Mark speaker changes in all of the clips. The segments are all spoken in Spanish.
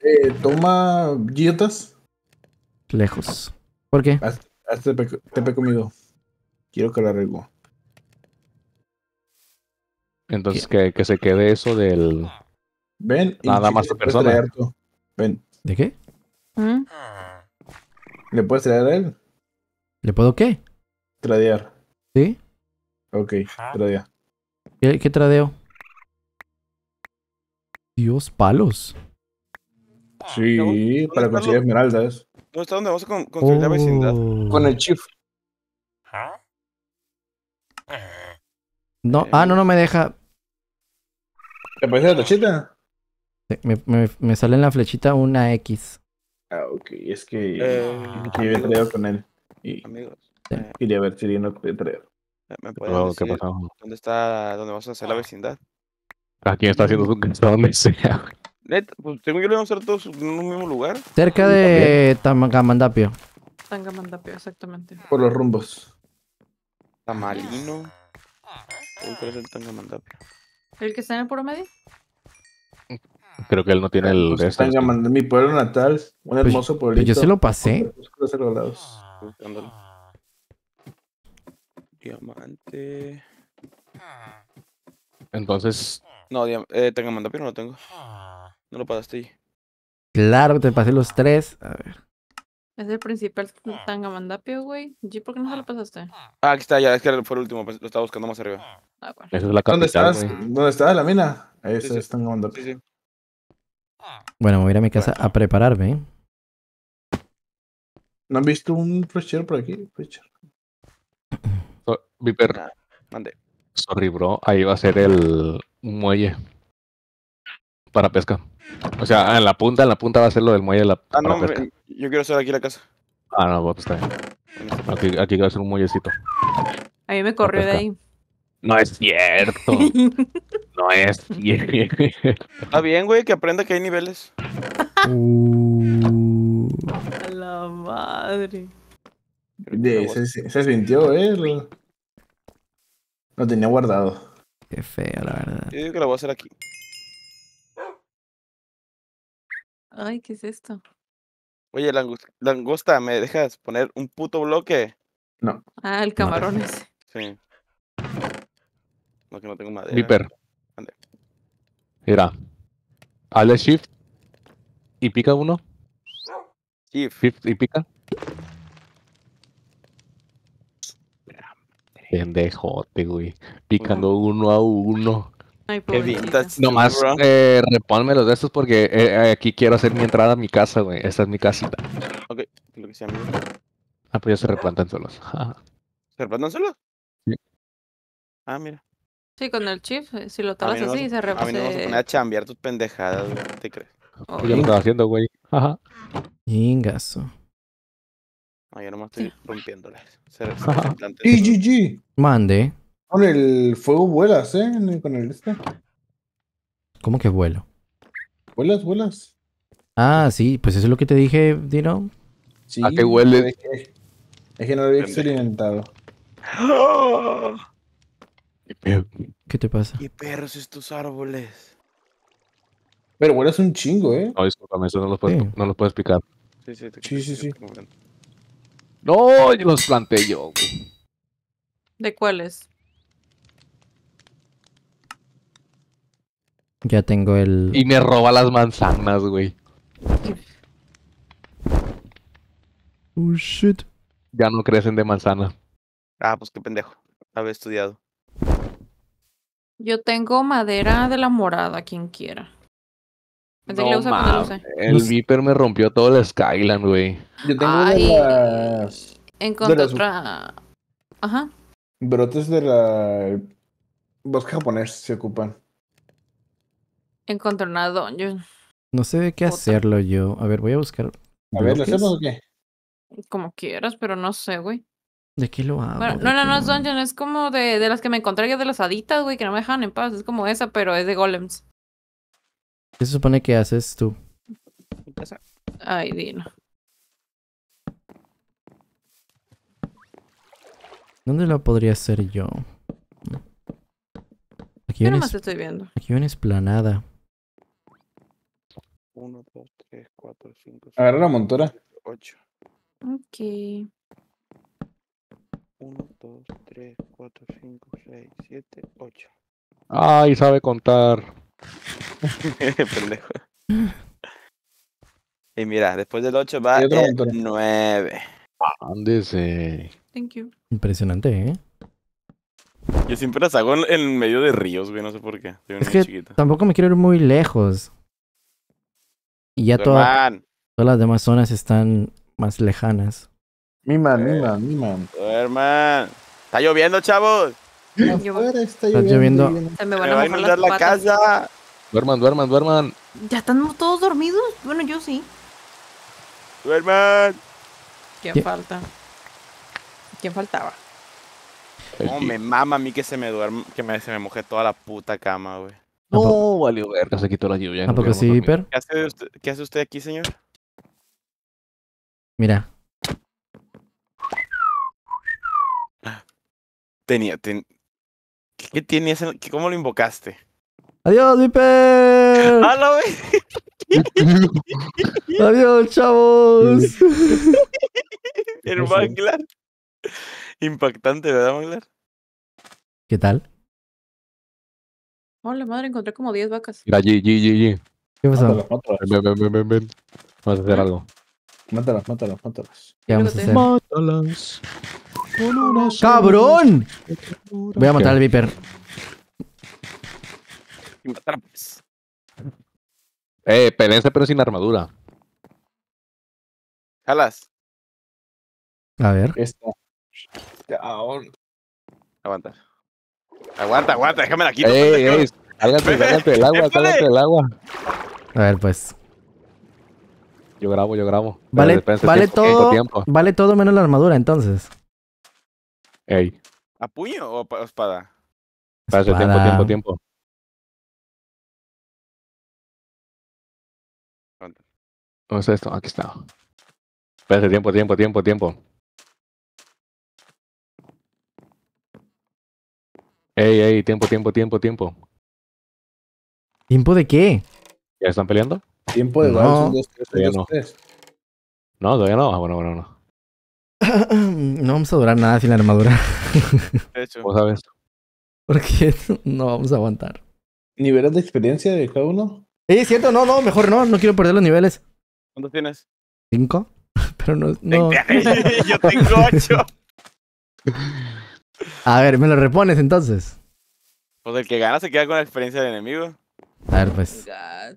Speaker 1: Eh, ¿Toma guillotas?
Speaker 2: Lejos. ¿Por qué?
Speaker 1: Hasta comido. Quiero que lo arreglo.
Speaker 3: Entonces, que, se quede eso del.
Speaker 2: Ven Nada más persona. Ven, ¿De qué?
Speaker 1: ¿Mm? ¿le puedes traer a él? ¿Le puedo qué? Tradear. ¿Sí? Ok, tradea.
Speaker 2: ¿Qué, qué tradeo? Dios, palos.
Speaker 1: Sí, para conseguir esmeraldas.
Speaker 4: ¿Dónde está donde vamos a con
Speaker 2: construir la vecindad? Con el
Speaker 4: chief. ¿Ah?
Speaker 2: No, ah, no, no me deja.
Speaker 1: ¿Te aparece la tachita?
Speaker 2: me, me, sale en la flechita una X.
Speaker 1: Ah, ok, es que eh,
Speaker 2: yo
Speaker 4: he traído con él. Y amigos. Eh. Quería ver si no he traer. ¿Dónde está, dónde vamos a hacer la ah. vecindad?
Speaker 2: Aquí ah, está haciendo un casa? dónde sea.
Speaker 4: Neta, pues tengo que ir a todos en un mismo lugar.
Speaker 2: Cerca de Tangamandapio.
Speaker 5: Tangamandapio, exactamente.
Speaker 4: Por los rumbos. Tamalino. el
Speaker 5: que está en el puro medio?
Speaker 3: Creo que él no tiene el.
Speaker 1: mi pueblo natal, un pues, hermoso pueblo. pueblito. Yo se lo pasé.
Speaker 4: Diamante. Entonces, no, eh, tengo ah. no lo tengo. No lo pasaste.
Speaker 2: Claro que te pasé los tres. A ver.
Speaker 5: Es el principal ah. Tangamandapio, güey. ¿Y por qué no se lo ah. pasaste?
Speaker 4: Ah, aquí está, ya, es que fue el último, pues, lo estaba buscando más arriba. Ah, bueno. ¿Dónde estás? ¿Dónde está la mina? Ahí está sí. Tangamandapio. Sí,
Speaker 2: bueno, voy a ir a mi casa a prepararme. ¿eh?
Speaker 1: ¿No han visto un fresher por aquí? Viper.
Speaker 4: Mande.
Speaker 3: Sorry, bro. Ahí va a ser el, un muelle para pesca. O sea, en la punta, en la punta va a ser lo del muelle de la ah, no,
Speaker 4: yo quiero hacer aquí la casa.
Speaker 3: Ah, no, pues está Aquí, aquí va a ser un muellecito.
Speaker 5: A mí me corrió de ahí.
Speaker 4: No es cierto. no es cierto. Está bien, güey, que aprenda que hay niveles.
Speaker 3: Uh.
Speaker 4: A la madre. se, se sintió, eh.
Speaker 1: Lo tenía guardado. Qué feo, la verdad.
Speaker 5: Yo digo que lo voy a hacer aquí. Ay, ¿qué es esto?
Speaker 4: Oye, langosta, ¿me dejas poner un puto bloque? No. Ah, el camarón Sí. No, que no tengo madera. Viper. Ande.
Speaker 3: Mira. Ale shift y pica uno. Shift. shift y pica. Pendejote, güey. Picando uno a uno. Ay, Nomás eh, reponme los de estos porque eh, aquí quiero hacer mi entrada a mi casa, güey. Esta es mi casita.
Speaker 4: Ok, lo que sea.
Speaker 3: Ah, pues ya se replantan solos.
Speaker 4: ¿Se replantan solos? Sí. Ah, mira.
Speaker 5: Sí, con el chip, eh, si lo tallas así, se replantan. A mí no me a
Speaker 4: a chambear tus pendejadas, güey. ¿Te crees? Pues yo ya lo estaba
Speaker 2: haciendo, güey. Ajá. Ingaso.
Speaker 4: Ah, yo no estoy rompiéndoles.
Speaker 1: sí,
Speaker 2: GG. Mande.
Speaker 1: Con el fuego vuelas, ¿eh? Con el este.
Speaker 2: ¿Cómo que vuelo?
Speaker 1: Vuelas, vuelas.
Speaker 2: Ah, sí, pues eso es lo que te dije, Dino.
Speaker 1: Sí, ¿A que huele? Es que, es que no lo había experimentado.
Speaker 4: ¡Ah! ¿Qué, te pasa? ¿Qué perros estos árboles? Pero
Speaker 1: vuelas un chingo, ¿eh?
Speaker 3: No, discúlpame, eso no lo puedo, no explicar.
Speaker 4: Sí, sí, te sí, sí. sí.
Speaker 3: No, yo los planté yo, güey.
Speaker 5: ¿De cuáles?
Speaker 2: Ya tengo el. Y me
Speaker 3: roba las manzanas, güey. Oh shit. Ya no crecen de manzana.
Speaker 4: Ah, pues qué pendejo. Había estudiado.
Speaker 5: Yo tengo madera de la morada, quien quiera no,
Speaker 1: El
Speaker 3: Viper me rompió todo la Skyland, güey.
Speaker 1: Yo tengo Ay, de
Speaker 5: Encontré otra... Ajá.
Speaker 1: Brotes de la... Bosque japonés se ocupan.
Speaker 5: Encontré una dungeon.
Speaker 2: No sé de qué hacerlo yo. A ver, voy a buscar... A ver, ¿lo hacemos o qué?
Speaker 5: Como quieras, pero no sé, güey.
Speaker 2: ¿De qué lo hago? no, no,
Speaker 5: no es dungeon, es como de, de las que me encontré yo de las haditas, güey, que no me dejan en paz. Es como esa, pero es de golems.
Speaker 2: ¿Qué se supone que haces tú?
Speaker 5: Ay, Dino.
Speaker 2: ¿Dónde lo podría hacer yo? Aquí yo estoy viendo. Aquí una esplanada.
Speaker 4: 1, 2, 3, 4, 5. Agarra
Speaker 2: la montura.
Speaker 5: 8. Ok. 1, 2, 3, 4, 5, 6, 7, 8.
Speaker 3: Ay, sabe contar.
Speaker 4: Y mira, después del 8 va el 9.
Speaker 2: Ándese. Thank Impresionante, ¿eh?
Speaker 4: Yo siempre las hago en, medio de ríos, güey, no sé por qué. es que
Speaker 2: tampoco me quiero ir muy lejos. Y ya todas las demás zonas están más lejanas. Mi man, mi eh. man, mi man.
Speaker 4: Está lloviendo, chavos
Speaker 5: está lloviendo. me van a, me la
Speaker 4: casa.
Speaker 3: Duerman, duerman, duerman.
Speaker 5: ¿Ya estamos todos dormidos? Bueno, yo sí.
Speaker 4: Duerman.
Speaker 5: ¿Quién falta? ¿Quién faltaba?
Speaker 4: No, me mama a mí que se me duerma, que me, se me moje toda la puta cama, güey. No, valió ver. se quitó la lluvia.
Speaker 2: ¿Qué
Speaker 4: hace, usted, ¿Qué hace usted aquí, señor? Mira. Tenía, ten, ¿Qué tiene ese? ¿Cómo lo invocaste?
Speaker 2: ¡Adiós, Viper! wey! ¡Ah, ¡Adiós, chavos!
Speaker 4: El Manglar. Impactante, ¿verdad, Manglar?
Speaker 1: ¿Qué tal?
Speaker 5: Hola, madre, encontré como 10 vacas.
Speaker 3: Mira, G, G, G, G. ¿Qué pasó? Ven, ven, ven, Vamos a hacer algo.
Speaker 1: Mátalas, mátalas, mátalas. ¿Qué vamos a hacer? Mátalas. ¡Cabrón! Voy
Speaker 3: a matar al Viper. Eh, peleense pero sin armadura. Jalas. A
Speaker 2: ver.
Speaker 4: Aguanta. Aguanta, aguanta, déjame la
Speaker 1: quito. Ey, ey, del agua, del
Speaker 2: agua. A ver, pues.
Speaker 3: Yo grabo, yo grabo. Vale, vale todo,
Speaker 2: vale todo menos la armadura, entonces. Ey.
Speaker 4: ¿A puño o a espada?
Speaker 3: Pasa tiempo, tiempo, tiempo. ¿Cómo es esto? Aquí está. Espérate, tiempo, tiempo, tiempo, tiempo. Ey, ey, tiempo, tiempo, tiempo, tiempo.
Speaker 2: ¿Tiempo de qué?
Speaker 3: ¿Ya están peleando?
Speaker 2: Tiempo de no. Dos, tres, dos, tres.
Speaker 3: No, todavía no. Ah, bueno, bueno, bueno.
Speaker 2: No vamos a durar nada sin la armadura. De hecho. ¿Vos sabes? Porque no vamos a aguantar.
Speaker 1: ¿Niveles de experiencia de cada uno?
Speaker 2: Sí, es cierto, no, no, mejor no, no quiero perder los niveles. ¿Cuántos tienes? ¿Cinco? Pero no. Yo tengo ocho. A ver, ¿me lo repones entonces?
Speaker 4: Pues el que gana se queda con la experiencia del enemigo. A ver, pues. la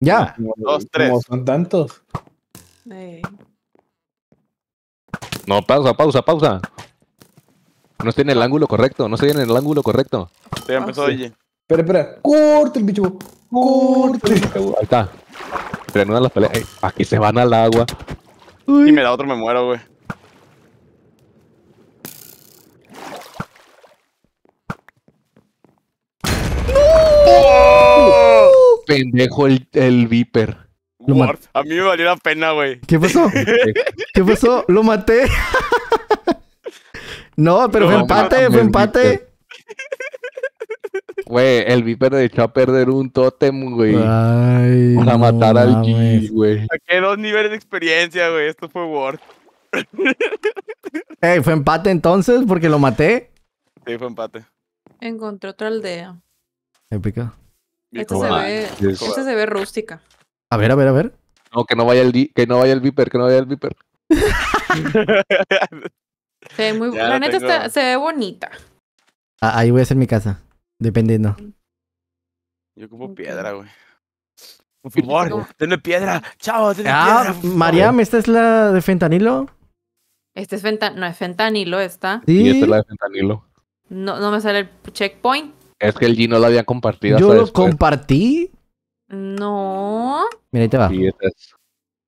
Speaker 1: Ya. Dos, tres. son tantos?
Speaker 3: No, pausa, pausa, pausa. No estoy en el ángulo correcto, no estoy en el ángulo correcto.
Speaker 1: Ya empezó, Oye. Ah, espera, espera. Corte el bicho. Corte.
Speaker 3: Ahí está. Reanudan las peleas. Eh, aquí se van al agua.
Speaker 4: Y me da otro, me muero, güey.
Speaker 3: ¡No! ¡Oh! Pendejo el, el Viper
Speaker 4: a mí me valió la pena, güey. ¿Qué pasó? ¿Qué pasó? Lo maté.
Speaker 3: no, pero fue empate, fue empate. Güey, el Viper dechó a perder un tótem,
Speaker 2: güey. Ay, para matar al G, güey. Saqué
Speaker 4: dos niveles de experiencia, güey. Esto fue Word.
Speaker 2: ¿fue empate entonces? Porque lo maté.
Speaker 4: Sí, fue empate.
Speaker 5: Encontré otra aldea. Épica. Esta se, ve, esta se ve rústica.
Speaker 3: A ver, a ver, a ver. No, que no vaya el, que no vaya el Viper, que no vaya el Viper.
Speaker 5: se ve muy, la neta se ve bonita.
Speaker 2: Ah, ahí voy a hacer mi casa, dependiendo.
Speaker 4: Yo como piedra, güey.
Speaker 2: Por favor, Tiene piedra. Chao, tiene ah, piedra. Ah, Mariam, ¿esta es la de fentanilo?
Speaker 5: Esta es fentanilo, no es fentanilo esta. Sí, y esta es
Speaker 3: la de fentanilo.
Speaker 5: No, no me sale el checkpoint.
Speaker 3: Es que el G no la había compartido. Yo lo compartí,
Speaker 5: no. Mira, ahí te va.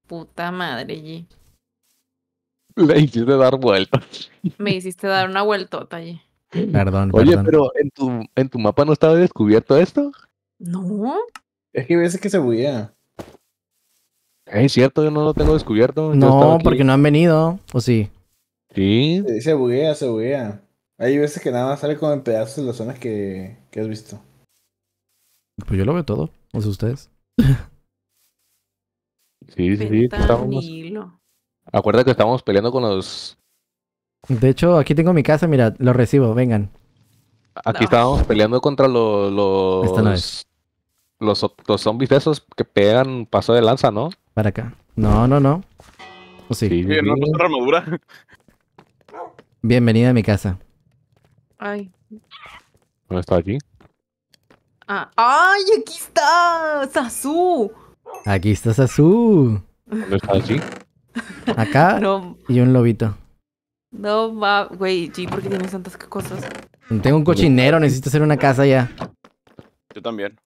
Speaker 5: Puta madre, G.
Speaker 3: Le hiciste dar vueltas.
Speaker 5: Me hiciste dar una vueltota G.
Speaker 3: Perdón, Oye, pero ¿en tu, mapa no estaba descubierto esto?
Speaker 5: No.
Speaker 1: Es que a veces que se buguea.
Speaker 3: Ah, es cierto, yo no lo tengo descubierto. No,
Speaker 1: porque
Speaker 2: no han venido, ¿o sí? Sí.
Speaker 1: Se buguea, se buguea. Hay veces que nada más sale como en pedazos las zonas que, que has visto.
Speaker 2: Pues yo lo veo todo. ¿O ustedes? sí, sí, sí.
Speaker 5: Estábamos...
Speaker 3: Acuerda que estábamos peleando con los.
Speaker 2: De hecho, aquí tengo mi casa, mira, lo recibo, vengan.
Speaker 3: Aquí estábamos peleando contra los. Los, zombies de esos que pegan paso de lanza, ¿no?
Speaker 2: Para acá. No, no, no. Oh, sí? Bienvenida a mi casa. Ay. ¿Dónde está aquí?
Speaker 5: ¡Ay, aquí está! ¡Sasu!
Speaker 2: Aquí está Sasu. ¿Dónde está así? Acá y un lobito.
Speaker 5: No va, güey, G, ¿por qué tienes tantas cosas?
Speaker 2: Tengo un cochinero, necesito hacer una casa ya.
Speaker 4: Yo también.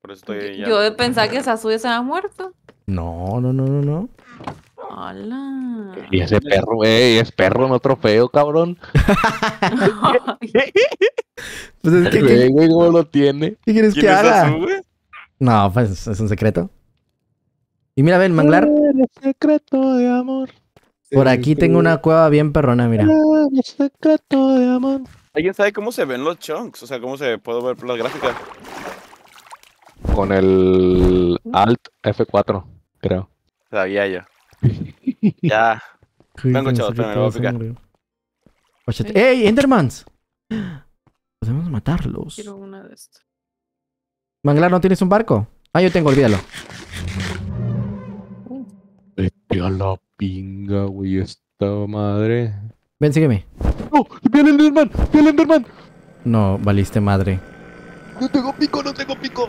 Speaker 4: Por eso
Speaker 3: Yo
Speaker 5: pensaba que Sasu ya se había muerto.
Speaker 2: No, no, no, no, no.
Speaker 5: Hola.
Speaker 3: Y ese perro, güey, es perro, no trofeo, cabrón. pues es que, ¿cómo lo tiene?
Speaker 2: ¿Qué quieres que haga? No, pues es un secreto. Y mira, ven, manglar.
Speaker 3: secreto de amor.
Speaker 2: Por aquí tengo una cueva bien perrona, mira. secreto de amor.
Speaker 4: ¿Alguien sabe cómo se ven los chunks? O sea, cómo se puede ver por las gráficas.
Speaker 3: Con el Alt F4, creo.
Speaker 4: Sabía yo. ya. Vengo, chavos,
Speaker 2: ¡Ey, Endermans! Podemos matarlos. Quiero
Speaker 5: una de estas.
Speaker 2: Manglar, ¿no tienes un barco? Ah, yo tengo, olvídalo.
Speaker 3: Vete a la pinga,
Speaker 2: güey, esta madre. Ven, sígueme. ¡No! ¡Oh! ¡Vi al Enderman! ¡Vi al Enderman! No, valiste madre. No tengo pico, no tengo pico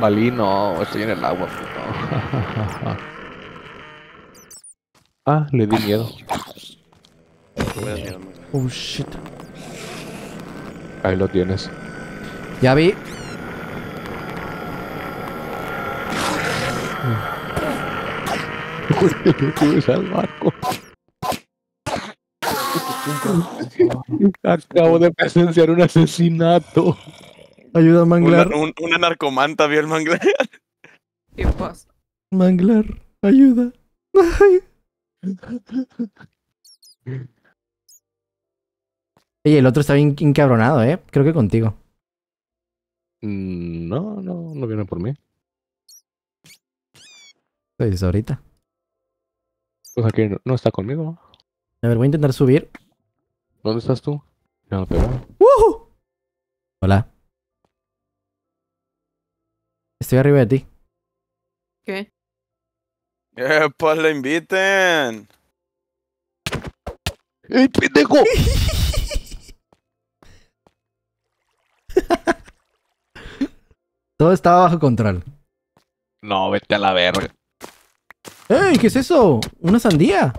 Speaker 2: malino no, estoy en el agua, puto.
Speaker 3: ah, le di miedo. Oh shit. Ahí lo tienes. Ya vi.
Speaker 4: ¿Por qué al barco?
Speaker 3: Acabo de presenciar un asesinato. Ayuda manglar. Una,
Speaker 4: un, una narcomanta vio el manglar. ¿Qué pasa? Pues.
Speaker 3: Manglar,
Speaker 2: ayuda. Oye, el otro está bien encabronado, ¿eh? Creo que contigo.
Speaker 3: Mm, no, no, no viene por mí.
Speaker 2: dices pues, ahorita. Pues aquí no, está conmigo. A ver, voy a intentar subir. ¿Dónde estás tú? No, Hola. Estoy arriba de ti.
Speaker 5: ¿Qué?
Speaker 4: Eh, pues lo inviten.
Speaker 2: ¡Ey, pendejo! Todo estaba bajo control.
Speaker 3: No, vete a la verga.
Speaker 2: ¡Ey! ¿Qué es eso? ¿Una sandía?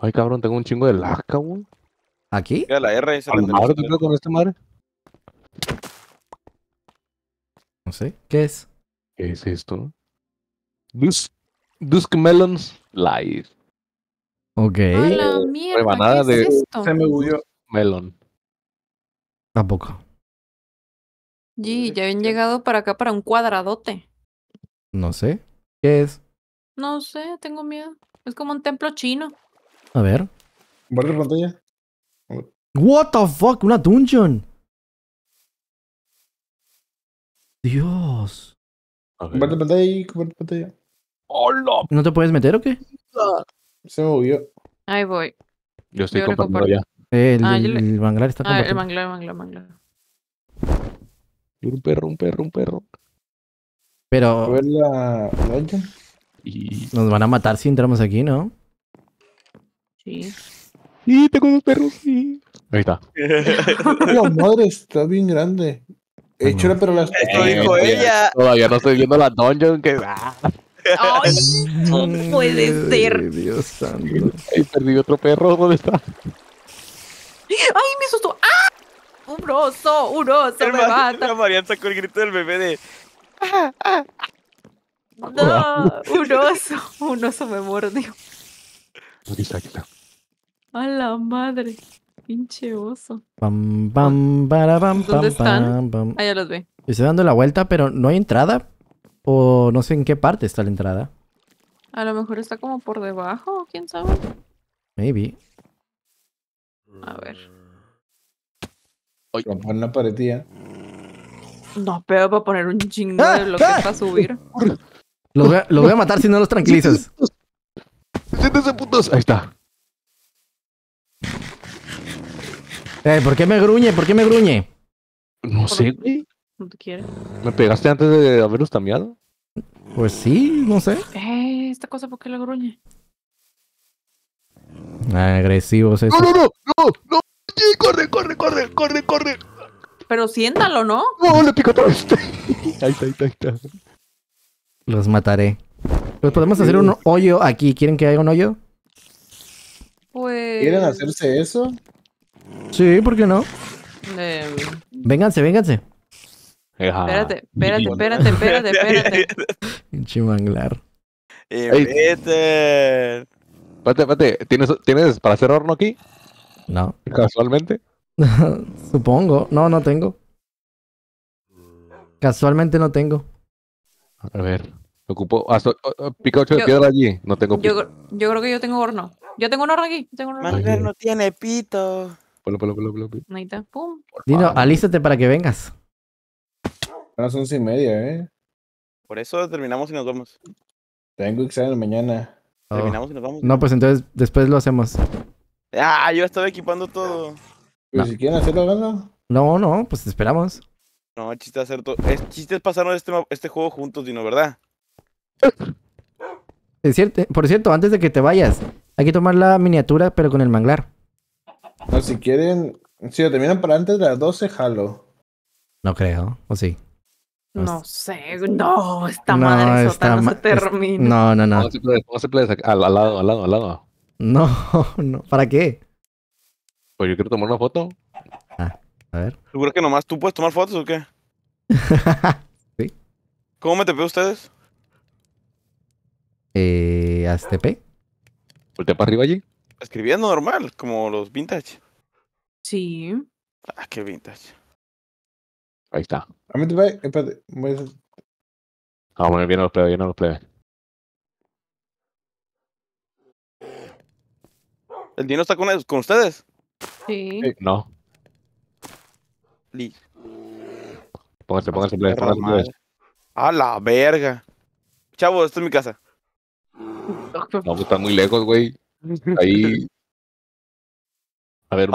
Speaker 3: Ay, cabrón, tengo un chingo de lag, cabrón.
Speaker 4: ¿Aquí? A la R te con esta madre?
Speaker 3: No sé, ¿qué es? ¿Qué es esto? Dusk, Melons Live. Ok. la mierda, de esto? se me melon. Tampoco.
Speaker 5: Y ya habían llegado para acá para un cuadradote.
Speaker 2: No sé. ¿Qué es?
Speaker 5: No sé, tengo miedo. Es como un templo chino.
Speaker 2: A ver. pantalla. What the fuck, una dungeon. Dios. Comparte pantalla ahí, comparte pantalla. ¡Hola! ¿No te puedes meter o qué? Ah.
Speaker 1: Se movió.
Speaker 5: Ahí voy. Yo estoy
Speaker 2: compartiendo ya. Eh, el, ah, manglar está compartido. Ah, el
Speaker 5: manglar, el manglar, el manglar.
Speaker 2: Un perro, un perro, un perro. Pero. Nos van a matar si entramos aquí, ¿no?
Speaker 1: Sí. Y tengo un perro, sí. Ahí está. la madre está bien grande. Échale, eh, pero las. estoy dijo ella. Todavía no estoy viendo la dungeon que. Ay, no puede ser. Dios santo. Ay, perdí otro
Speaker 4: perro. ¿Dónde está?
Speaker 5: Ay, me asustó. ¡Ah! Un oso, un oso. El me mata. La Marian sacó
Speaker 4: el grito del bebé de.
Speaker 5: Ah, No, un oso. Un oso me mordió. A la madre. Pinche oso.
Speaker 2: ¿Dónde están? Ahí Ah, ya los ve. Estoy dando la vuelta, pero no hay entrada. O no sé en qué parte está la entrada.
Speaker 5: A lo mejor está como por debajo, quién sabe.
Speaker 2: Maybe. A ver. Oye. poner
Speaker 1: una
Speaker 5: No, pero para poner un chingo de lo que para ah, ah. subir.
Speaker 2: Los voy, a, matar si no los tranquilizas. putos! Ahí está. Eh, ¿Por qué me gruñe? ¿Por qué me gruñe?
Speaker 3: No sé, güey. No te ¿Me pegaste antes de haberlos cambiado? Pues
Speaker 2: sí, no sé. Eh, esta cosa, ¿por qué le gruñe? Agresivos eso. No, no, no, no, no. corre, corre, corre, corre, corre.
Speaker 5: Pero siéntalo, ¿no? No, le pico todo! este. ahí está, ahí está, ahí
Speaker 2: Los mataré. Pues podemos hacer un hoyo aquí? ¿Quieren que haga un hoyo?
Speaker 5: Pues. ¿Quieren
Speaker 2: hacerse eso? Sí, ¿por qué no? Em. Vénganse, vénganse.
Speaker 4: Espérate, espérate, espérate, espérate, espérate.
Speaker 5: Pinche
Speaker 2: manglar.
Speaker 4: Inviten. Eh,
Speaker 3: espérate. ¿tienes, ¿tienes para hacer horno aquí? No. ¿Casualmente?
Speaker 2: Supongo. No, no tengo. Casualmente no tengo.
Speaker 3: A ver. Ocupo. Hasta, ah, oh, oh, allí. No tengo. Yo,
Speaker 5: yo, creo que yo tengo horno. Yo tengo un horno aquí. no tiene pito.
Speaker 2: Dino, alístate para que vengas. Son las once y media, ¿eh?
Speaker 4: Por eso terminamos y nos
Speaker 1: vamos. Tengo que salir mañana. Oh. Terminamos y nos vamos. No, pues
Speaker 2: entonces después lo hacemos.
Speaker 4: Ah, yo estaba equipando todo.
Speaker 1: Pero no. si quieren
Speaker 2: hacerlo, No, no, pues esperamos.
Speaker 4: No, chiste hacer todo. pasarnos este, este juego juntos, Dino, ¿verdad?
Speaker 2: Es cierto, eh, por cierto, antes de que te vayas, hay que tomar la miniatura, pero con el manglar.
Speaker 1: No, si quieren, si lo terminan para antes de las 12, jalo.
Speaker 2: No creo, ¿o sí?
Speaker 5: No, pues, sé, no, esta madre sota
Speaker 3: no se termina. No, no, no. ¿Cómo se puede? al, al, lado, al lado, al lado.
Speaker 2: No, no, ¿para qué?
Speaker 4: Pues yo quiero tomar una foto. Ah, a ver. ¿Seguro que nomás tú puedes tomar fotos o qué? sí. ¿Cómo me te pego ustedes?
Speaker 3: Eh, ¿Aztepe? Voltea para arriba allí
Speaker 4: escribiendo normal, como los vintage. Sí. Ah, qué vintage. Ahí está. A
Speaker 1: mí te voy, Vamos
Speaker 3: a poner bien a los plebes, bien los
Speaker 4: plebes. ¿El Dino está con, ustedes? Sí. Eh, no.
Speaker 3: Pónganse, pónganse, plebes, pónganse, plebes.
Speaker 4: A la verga. Chavo, esta es mi casa.
Speaker 3: No, pues, está muy lejos, güey. Ahí. A ver, un,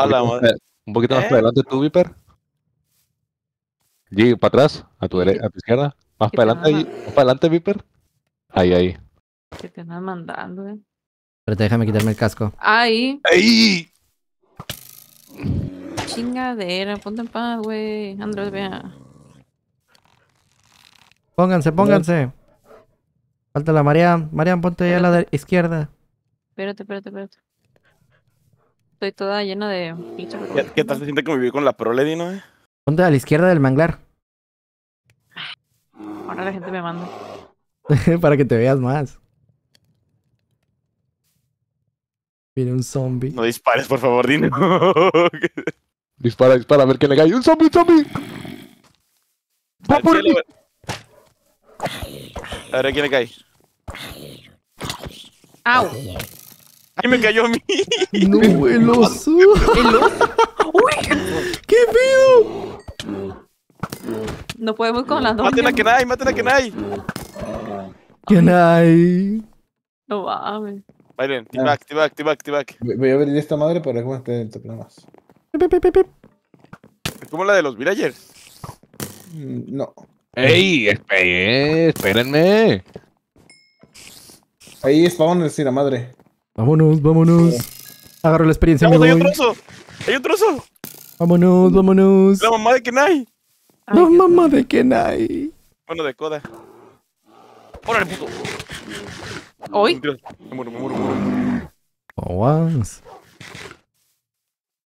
Speaker 3: poquito, más, para ¿Eh? adelante tú, Viper. Y para atrás, a tu, a izquierda. Más para adelante, más para adelante, Viper.
Speaker 2: Ahí, ahí.
Speaker 5: Que te están mandando, eh.
Speaker 2: Pero déjame quitarme el casco.
Speaker 5: Ahí. Ahí. Chingadera, ponte en paz, güey. Andrés, vea.
Speaker 2: Pónganse, pónganse. Falta la María, María ponte ahí a la izquierda.
Speaker 5: Espérate, espérate, espérate. Estoy toda llena de
Speaker 4: ¿Qué, tal se siente que me viví con la prole, Dino? Eh?
Speaker 2: Ponte a la izquierda del manglar.
Speaker 5: Ahora la gente me manda.
Speaker 2: Para que te veas más. Viene un zombie.
Speaker 4: No dispares, por favor, Dino. dispara, dispara, a ver quién le cae.
Speaker 2: ¡Un zombie, un zombie!
Speaker 4: ¡Va por A ver quién le cae. ¡Au! ¡Ay me cayó
Speaker 5: a mí.
Speaker 4: No,
Speaker 2: el oso.
Speaker 4: Uy. ¿Qué feo! No podemos con las dos. Maten a Kenai, maten a Kenai.
Speaker 2: Kenai.
Speaker 4: No mames. Bailen, ah. T-Back, T-Back, T-Back, T-Back. Voy a
Speaker 1: abrir esta madre para ver cómo está dentro. el más.
Speaker 4: Es como la de los villagers. Mm, no. ¡Ey! Eh, espérenme.
Speaker 1: Ahí spawn decir la madre.
Speaker 2: Vámonos, vámonos. Agarro la experiencia. Vamos, hay un trozo. Hay un trozo. Vámonos, vámonos. La mamá de Kenai. la mamá de Kenai.
Speaker 4: Bueno, de coda! ¡Órale, puto! ¿Hoy? Me muero, me muero,
Speaker 2: me